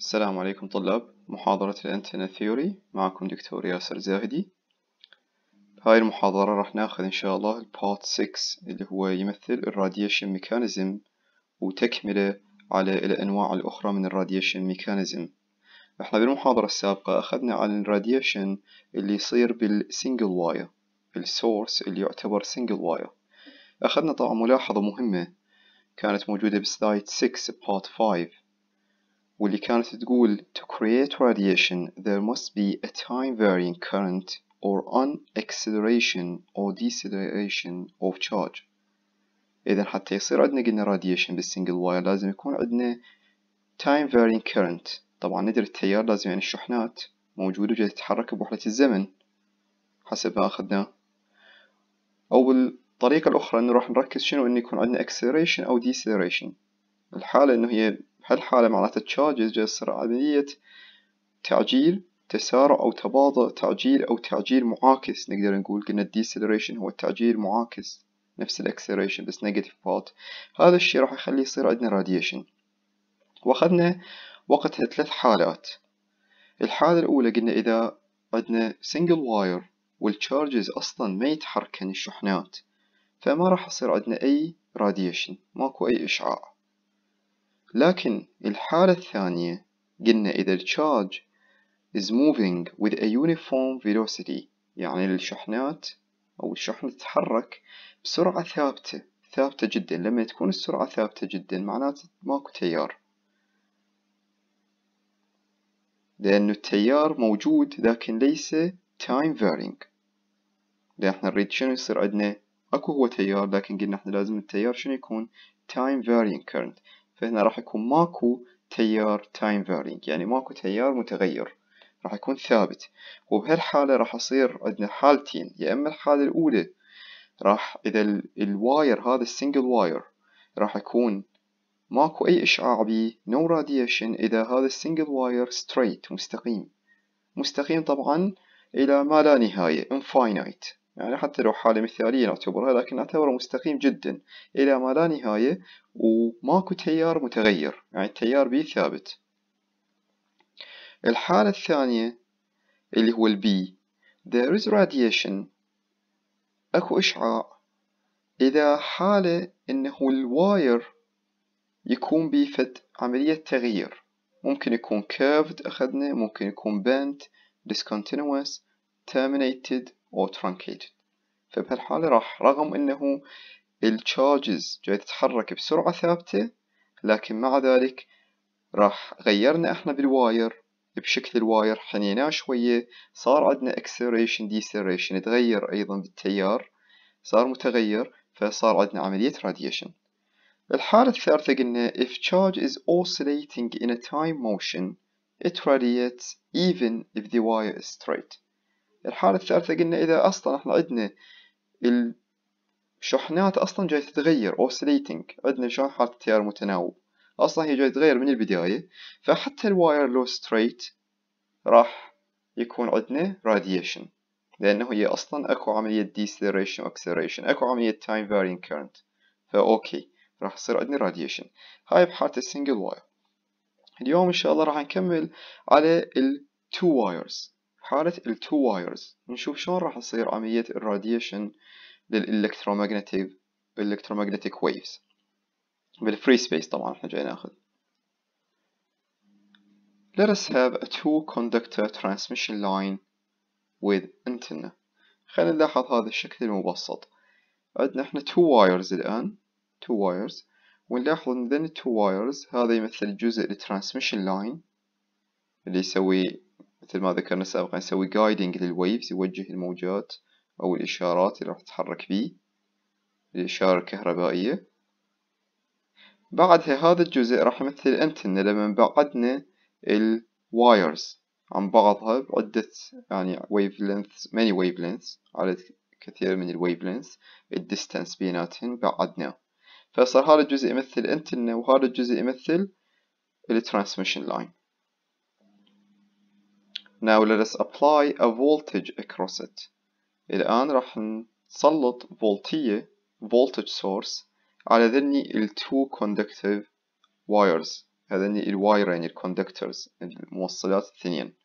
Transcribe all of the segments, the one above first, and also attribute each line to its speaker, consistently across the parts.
Speaker 1: السلام عليكم طلاب محاضرة الأنتنا ثيوري معكم دكتور ياسر زاهدي هاي المحاضرة راح ناخذ إن شاء الله البارت 6 اللي هو يمثل الراديشن ميكانيزم وتكملة على الأنواع الأخرى من الراديشن ميكانيزم احنا بالمحاضرة السابقة أخذنا عن الراديشن اللي يصير بالسنجل واير السورس اللي يعتبر سنجل واير أخذنا طبعا ملاحظة مهمة كانت موجودة بسلايد 6 بارت 5 واللي كانت تقول to create radiation there must be a time varying current or an acceleration or deceleration of charge إذا حتى يصير عندنا قلنا radiation بالسنجل واير لازم يكون عندنا time varying current طبعا ندري التيار لازم يعني الشحنات موجودة جاي تتحرك بوحدة الزمن حسب ما أخذنا أو الطريقة الأخرى إنه راح نركز شنو إنه يكون عندنا acceleration أو deceleration الحالة إنه هي هالحالة معناتها تشارجز جاي تصير عملية تعجيل تسارع أو تباطؤ تعجيل أو تعجيل معاكس نقدر نقول قلنا deceleration هو التعجيل معاكس نفس الاكسلريشن بس نيجاتيف بارت هذا الشيء راح يخليه يصير عندنا راديشن واخذنا وقتها ثلاث حالات الحالة الأولى قلنا إذا عندنا سنجل واير والتشارجز أصلا ما يتحركن الشحنات فما راح يصير عندنا أي راديشن ماكو أي إشعاع لكن الحالة الثانية قلنا إذا charge is moving with a uniform velocity يعني الشحنات أو الشحنة تتحرك بسرعة ثابتة ثابتة جدا لما تكون السرعة ثابتة جدا معناته ماكو تيار لأنه التيار موجود لكن ليس time varying لأن احنا نريد شنو يصير عندنا اكو هو تيار لكن قلنا احنا لازم التيار شنو يكون time varying current فهنا راح يكون ماكو تيار تايم فارينج يعني ماكو تيار متغير راح يكون ثابت وبهالحالة راح يصير عندنا حالتين يا اما الحالة الاولى راح اذا الواير هذا السنجل واير راح يكون ماكو اي اشعاع بيه نو no راديشن اذا هذا السنجل واير ستريت مستقيم مستقيم طبعا الى ما لا نهاية infinite يعني حتى لو حالة مثالية نعتبرها لكن نعتبره مستقيم جدا إلى ما لا نهاية وماكو تيار متغير يعني التيار بي ثابت الحالة الثانية اللي هو البي there is radiation اكو اشعاع اذا حالة انه الواير يكون بفد عملية تغيير ممكن يكون curved اخذنا ممكن يكون bent discontinuous terminated truncated فبهالحالة راح رغم انه الشارجز جاي تتحرك بسرعة ثابتة لكن مع ذلك راح غيرنا احنا بالواير بشكل الواير حنيناه شوية صار عندنا acceleration deceleration تغير ايضا بالتيار صار متغير فصار عندنا عملية radiation الحالة الثالثة قلنا if charge is oscillating in a time motion it radiates even if the wire is straight الحالة الثالثة قلنا إذا أصلا احنا عندنا الشحنات أصلا جاي تتغير oscillating عندنا شلون حالة التيار المتناوب أصلا هي جاي تتغير من البداية فحتى الواير لو ستريت راح يكون عندنا radiation لأنه هي أصلا أكو عملية deceleration و acceleration أكو عملية time varying current فأوكي راح يصير عندنا radiation هاي بحالة السنجل واير اليوم إن شاء الله راح نكمل على ال two wires حالة ال two wires نشوف شلون راح تصير عملية الراديشن electromagnetic waves ويفز بالفري space طبعا احنا جاي ناخذ Let us have a two conductor transmission line with antenna خلينا نلاحظ هذا الشكل المبسط عندنا احنا two wires الآن two wires ونلاحظ ان ذن two wires هذا يمثل جزء transmission لاين اللي يسوي مثل ما ذكرنا سابقا نسوي جايدنج للويفز يوجه الموجات أو الإشارات اللي راح تتحرك فيه الإشارة الكهربائية بعدها هذا الجزء راح يمثل انتنة لما بعدنا الوايرز عن بعضها بعدة يعني ويف لينث ماني ويف لينث عدد كثير من الويف لينث الديستانس بيناتهن بعدناه فصار هذا الجزء يمثل انتنة وهذا الجزء يمثل الترانسميشن لاين Now let us apply a voltage across it. الآن راح نسلط فولتية voltage source على ذني ال two conductive wires هذني الوايرين يعني conductors الموصلات الثنين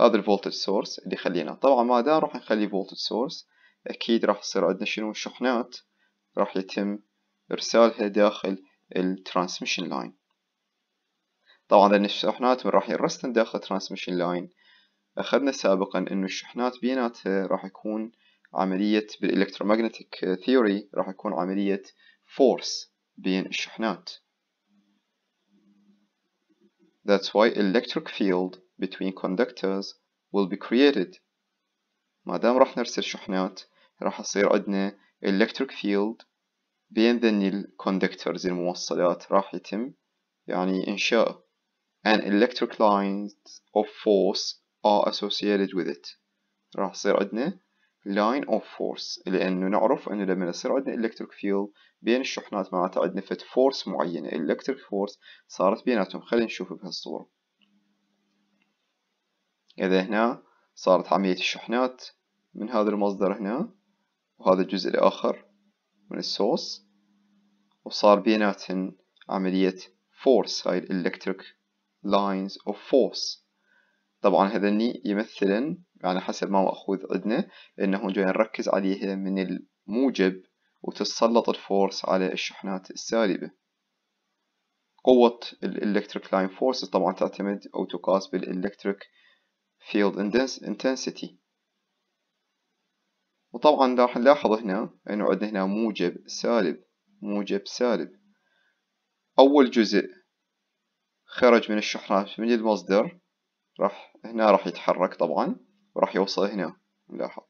Speaker 1: هذا الفولتج سورس اللي خلينا طبعا ما دام راح نخلي فولتج سورس اكيد راح يصير عندنا شنو شحنات راح يتم ارسالها داخل الترانسميشن لاين طبعا لأن الشحنات من راح يرستن داخل ترانسميشن لاين أخذنا سابقا إنه الشحنات بيناتها راح يكون عملية بالإلكترومagnetic ثيوري راح يكون عملية فورس بين الشحنات That's why electric field between conductors will be created ما دام راح نرسل شحنات راح يصير عندنا electric field بين ذني الكوندكتورز الموصلات راح يتم يعني إنشاءه and electric lines of force are associated with it راح يصير عندنا line of force لأنه نعرف أنه لما يصير عندنا electric field بين الشحنات معناتها عندنا فت force معينة electric force صارت بيناتهم خلينا نشوف بهالصورة إذا هنا صارت عملية الشحنات من هذا المصدر هنا وهذا الجزء الآخر من السورس وصار بيناتهم عملية force هاي الإلكتريك lines of force طبعا هذني يمثلن يعني حسب ما مأخوذ عندنا انه جاي نركز عليها من الموجب وتتسلط الفورس على الشحنات السالبة قوة الإلكتريك لاين فورس طبعا تعتمد أو تقاس بالإلكتريك فيلد intensity وطبعا راح نلاحظ هنا انه عندنا هنا موجب سالب موجب سالب اول جزء خرج من الشحنات من المصدر راح هنا راح يتحرك طبعا وراح يوصل هنا نلاحظ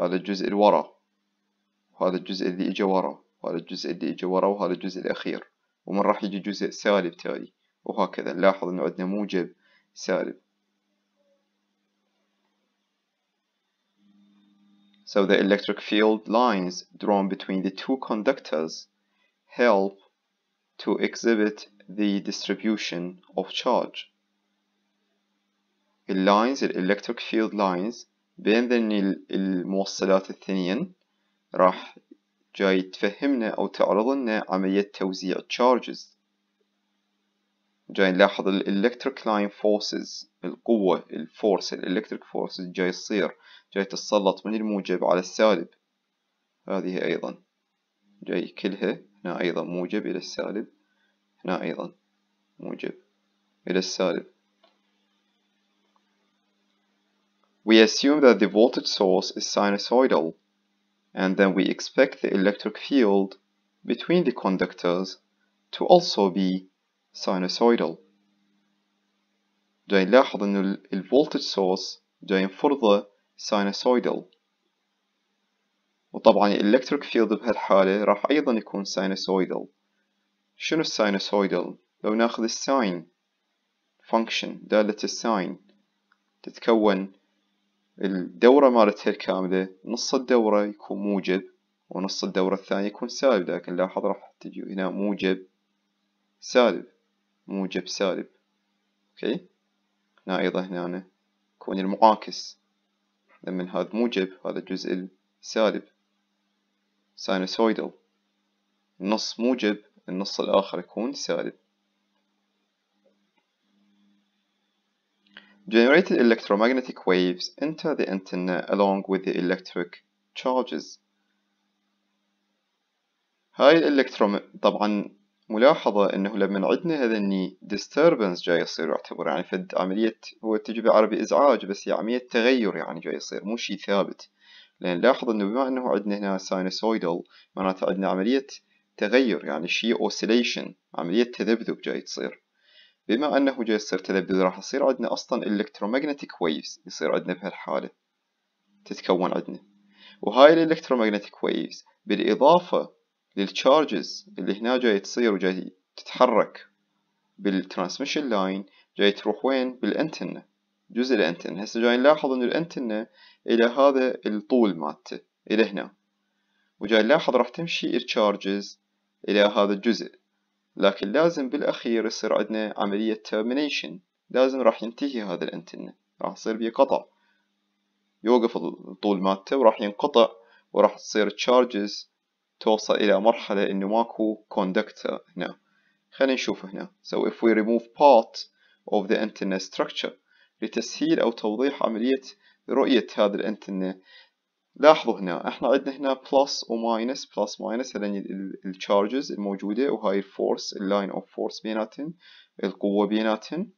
Speaker 1: هذا الجزء اللي ورا وهذا الجزء اللي اجى ورا وهذا الجزء اللي اجى ورا وهذا الجزء الاخير ومن راح يجي جزء سالب تالي وهكذا نلاحظ انه عندنا موجب سالب So the electric field lines drawn between the two conductors help to exhibit the distribution of charge اللاينز الالكتريك فيلد لاينز بين ذني الموصلات الثنين راح جاي تفهمنا او تعرض لنا عملية توزيع charges جاي نلاحظ الالكتريك لاين فورسز القوة الفورس الالكتريك فورسز جاي تصير جاي تتسلط من الموجب على السالب هذه ايضا جاي كلها هنا ايضا موجب الى السالب هنا أيضا موجب إلى السالب We assume that the voltage source is sinusoidal and then we expect the electric field between the conductors to also be sinusoidal. جاي نلاحظ أن ال voltage source جاي ينفرضه sinusoidal وطبعا electric field بهالحالة راح أيضا يكون sinusoidal شنو الساينوسويدل؟ لو ناخذ الساين فانكشن دالة الساين تتكون الدورة مالتها الكاملة نص الدورة يكون موجب ونص الدورة الثانية يكون سالب لكن لاحظ راح تجي هنا موجب سالب موجب سالب اوكي هنا ايضا هنا يكون المعاكس لما هذا موجب هذا الجزء السالب ساينوسويدل نص موجب النص الآخر يكون سالب generated electromagnetic waves enter the antenna along with the electric charges هاي الالكتروم طبعا ملاحظة انه لما عندنا هذا الني disturbance جاي يصير يعتبر يعني فد عملية هو تجي بالعربي ازعاج بس هي عملية تغير يعني جاي يصير مو شي ثابت لان لاحظ انه بما انه عندنا هنا sinusoidal معناته عندنا عملية تغير يعني شي اوسيليشن عملية تذبذب جاي تصير بما أنه جاي يصير تذبذب راح يصير عندنا أصلا الكترومagnetic ويفز يصير عندنا بهالحالة تتكون عندنا وهاي الالكترومagnetic ويفز بالإضافة للتشارجز اللي هنا جاي تصير وجاي تتحرك بالترانسميشن لاين جاي تروح وين بالانتنة جزء الانتنة هسه جاي نلاحظ ان الانتنة الى هذا الطول مالته الى هنا وجاي نلاحظ راح تمشي التشارجز إلى هذا الجزء لكن لازم بالأخير يصير عندنا عملية termination لازم راح ينتهي هذا الأنتنة راح يصير بيه قطع يوقف الطول مالته وراح ينقطع وراح تصير charges توصل إلى مرحلة إنه ماكو conductor هنا خلينا نشوف هنا so if we remove part of the antenna structure لتسهيل أو توضيح عملية رؤية هذا الأنتنة لاحظوا هنا احنا عندنا هنا بلس وماينس بلس ماينس هذني التشارجز الموجودة وهاي الفورس اللاين اوف فورس بيناتهم القوة بيناتهم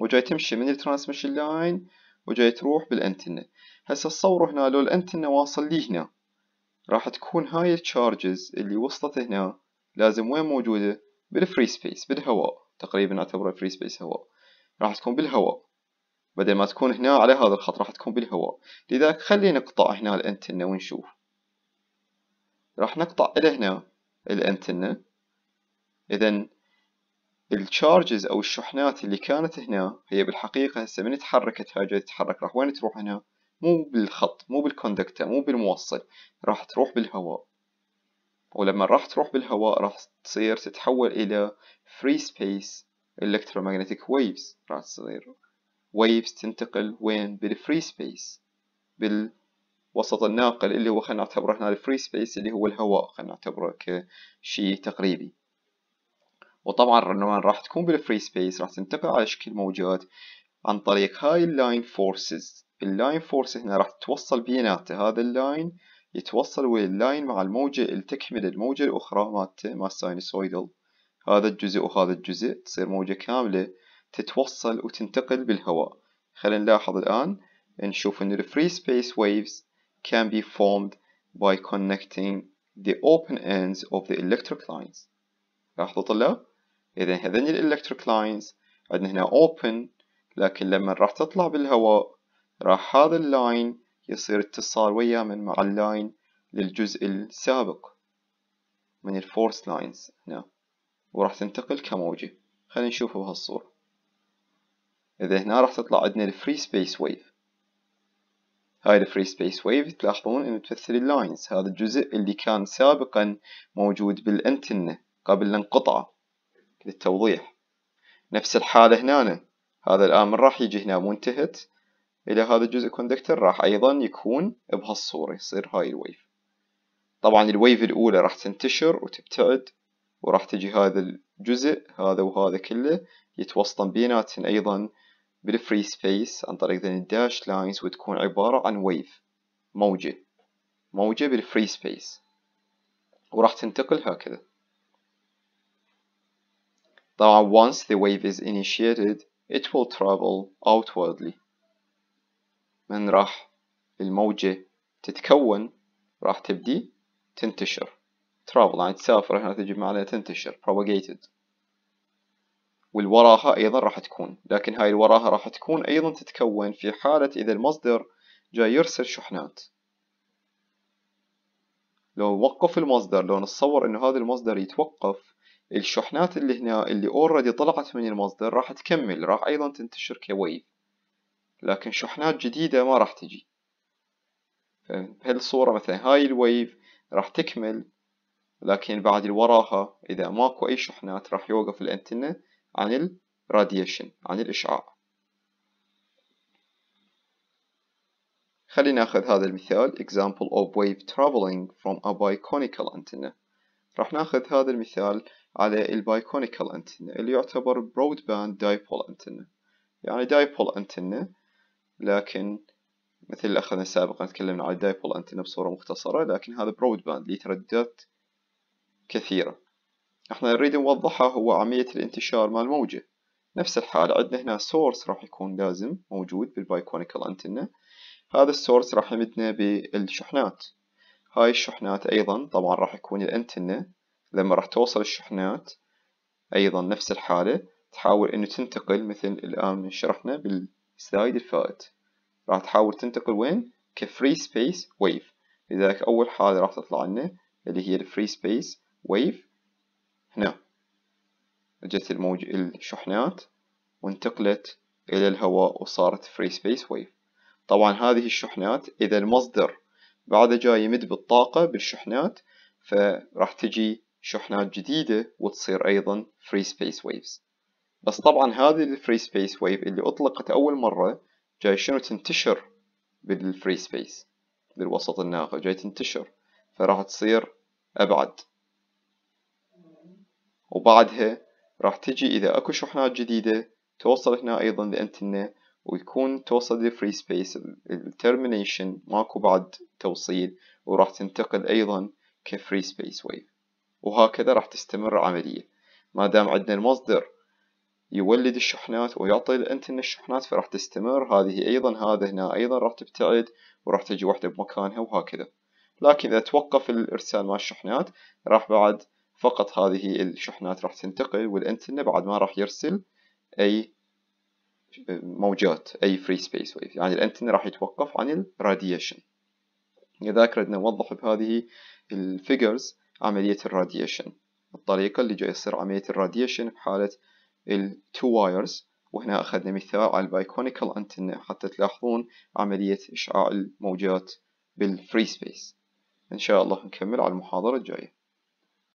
Speaker 1: وجاي تمشي من الترانسميشن لاين وجاي تروح بالانتنه هسه تصوروا هنا لو الانتنه واصل لي هنا راح تكون هاي التشارجز اللي وصلت هنا لازم وين موجودة بالفري سبيس بالهواء تقريبا اعتبره فري سبيس هواء راح تكون بالهواء بدل ما تكون هنا على هذا الخط راح تكون بالهواء لذلك خلي نقطع هنا الانتنة ونشوف راح نقطع إلى هنا الانتنة إذا الشارجز أو الشحنات اللي كانت هنا هي بالحقيقة هسه من تحركت هاي تتحرك راح وين تروح هنا مو بالخط مو بالكوندكتر مو بالموصل راح تروح بالهواء ولما راح تروح بالهواء راح تصير تتحول إلى free space electromagnetic waves راح تصير ويفز تنتقل وين بالفري سبيس بالوسط الناقل اللي هو خلينا نعتبره هنا الفري سبيس اللي هو الهواء خلينا نعتبره كشيء تقريبي وطبعا راح تكون بالفري سبيس راح تنتقل على شكل موجات عن طريق هاي اللاين فورسز اللاين فورس هنا راح تتوصل بيناته هذا اللاين يتوصل ويا اللاين مع الموجة اللي تكمل الموجة الأخرى مالته مال ساينسويدل هذا الجزء وهذا الجزء تصير موجة كاملة تتوصل وتنتقل بالهواء خلينا نلاحظ الآن نشوف أن free space waves can be formed by connecting the open ends of the electric lines لاحظوا طلاب إذا هذين الإلكتريك لاينز عندنا هنا open لكن لما راح تطلع بالهواء راح هذا اللاين يصير اتصال وياه من مع اللاين للجزء السابق من الفورس لاينز هنا وراح تنتقل كموجة خلينا نشوفه بهالصورة إذا هنا راح تطلع عندنا الفري سبيس ويف هاي الفري سبيس ويف تلاحظون إنه تمثل اللاينز هذا الجزء اللي كان سابقا موجود بالأنتنة قبل انقطعه للتوضيح نفس الحالة هنا هذا الآن من راح يجي هنا منتهت إلى هذا الجزء كوندكتر راح أيضا يكون بهالصورة يصير هاي الويف طبعا الويف الأولى راح تنتشر وتبتعد وراح تجي هذا الجزء هذا وهذا كله يتوسطن بيناتهن أيضا بالفري سبيس عن طريق الداش لاينز وتكون عبارة عن ويف موجة موجة بالفري سبيس وراح تنتقل هكذا طبعا once the wave is initiated it will travel outwardly من راح الموجة تتكون راح تبدي تنتشر travel يعني تسافر هنا تجي معناها تنتشر propagated والوراها أيضا راح تكون لكن هاي الوراها راح تكون أيضا تتكون في حالة إذا المصدر جاي يرسل شحنات لو وقف المصدر لو نتصور انه هذا المصدر يتوقف الشحنات اللي هنا اللي اوريدي طلعت من المصدر راح تكمل راح ايضا تنتشر كويف لكن شحنات جديدة ما راح تجي بهالصورة مثلا هاي الويف راح تكمل لكن بعد وراها اذا ماكو اي شحنات راح يوقف الانترنت عن الراديشن عن الإشعاع خلينا ناخذ هذا المثال example of wave traveling from a biconical antenna راح ناخذ هذا المثال على البايكونيكال antenna اللي يعتبر broadband dipole antenna يعني dipole antenna لكن مثل اللي أخذنا سابقا تكلمنا عن dipole antenna بصورة مختصرة لكن هذا broadband ليه ترددات كثيرة احنا نريد نوضحها هو عملية الانتشار مال موجة نفس الحال عندنا هنا سورس راح يكون لازم موجود بالبايكونيكال انتنا هذا السورس راح يمدنا بالشحنات هاي الشحنات ايضا طبعا راح يكون الانتنا لما راح توصل الشحنات ايضا نفس الحالة تحاول انه تنتقل مثل الان شرحنا بالسلايد الفائت راح تحاول تنتقل وين كفري سبيس ويف لذلك اول حالة راح تطلع لنا اللي هي الفري سبيس ويف شحنة جت الموج الشحنات وانتقلت إلى الهواء وصارت فري سبيس ويف طبعا هذه الشحنات إذا المصدر بعده جاي يمد بالطاقة بالشحنات فراح تجي شحنات جديدة وتصير أيضا فري سبيس ويفز بس طبعا هذه الفري سبيس ويف اللي أطلقت أول مرة جاي شنو تنتشر بالفري سبيس بالوسط الناقة جاي تنتشر فراح تصير أبعد وبعدها راح تجي إذا أكو شحنات جديدة توصل هنا أيضا لأنتنا ويكون توصل لفري سبيس الترمينيشن ماكو بعد توصيل وراح تنتقل أيضا كفري سبيس ويف وهكذا راح تستمر العملية ما دام عندنا المصدر يولد الشحنات ويعطي الأنتنة الشحنات فراح تستمر هذه ايضا هذا هنا ايضا راح تبتعد وراح تجي واحدة بمكانها وهكذا لكن اذا توقف الارسال مع الشحنات راح بعد فقط هذه الشحنات راح تنتقل والانترنت بعد ما راح يرسل أي موجات أي فري سبيس ويف يعني الانترنت راح يتوقف عن الراديشن اذا ردنا نوضح بهذه الفيجرز عملية الراديشن الطريقة اللي جاي تصير عملية الراديشن بحالة التو وايرز وهنا أخذنا مثال على البايكونيكال انتنة حتى تلاحظون عملية إشعاع الموجات بالفري سبيس إن شاء الله نكمل على المحاضرة الجاية